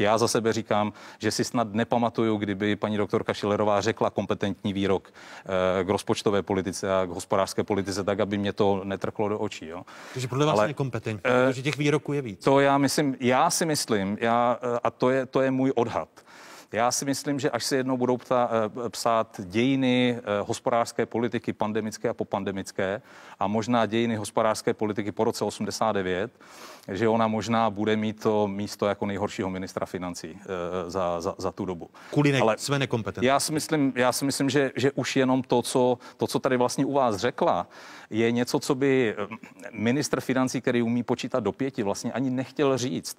Já za sebe říkám, že si snad nepamatuju, kdyby paní doktorka Šilerová řekla kompetentní výrok eh, k rozpočtové politice a k hospodářské politice, tak aby mě to netrklo do očí. Jo. Takže podle vás Ale, nekompetentní, eh, protože těch výroků je víc. To já myslím, já si myslím, já, eh, a to je, to je můj odhad já si myslím, že až se jednou budou ptá, eh, psát dějiny eh, hospodářské politiky pandemické a popandemické a možná dějiny hospodářské politiky po roce 89, že ona možná bude mít to místo jako nejhoršího ministra financí eh, za, za, za tu dobu. Kvůli ne- Ale své nekompetence. Já si myslím, já si myslím že, že už jenom to co, to, co tady vlastně u vás řekla, je něco, co by ministr financí, který umí počítat do pěti, vlastně ani nechtěl říct.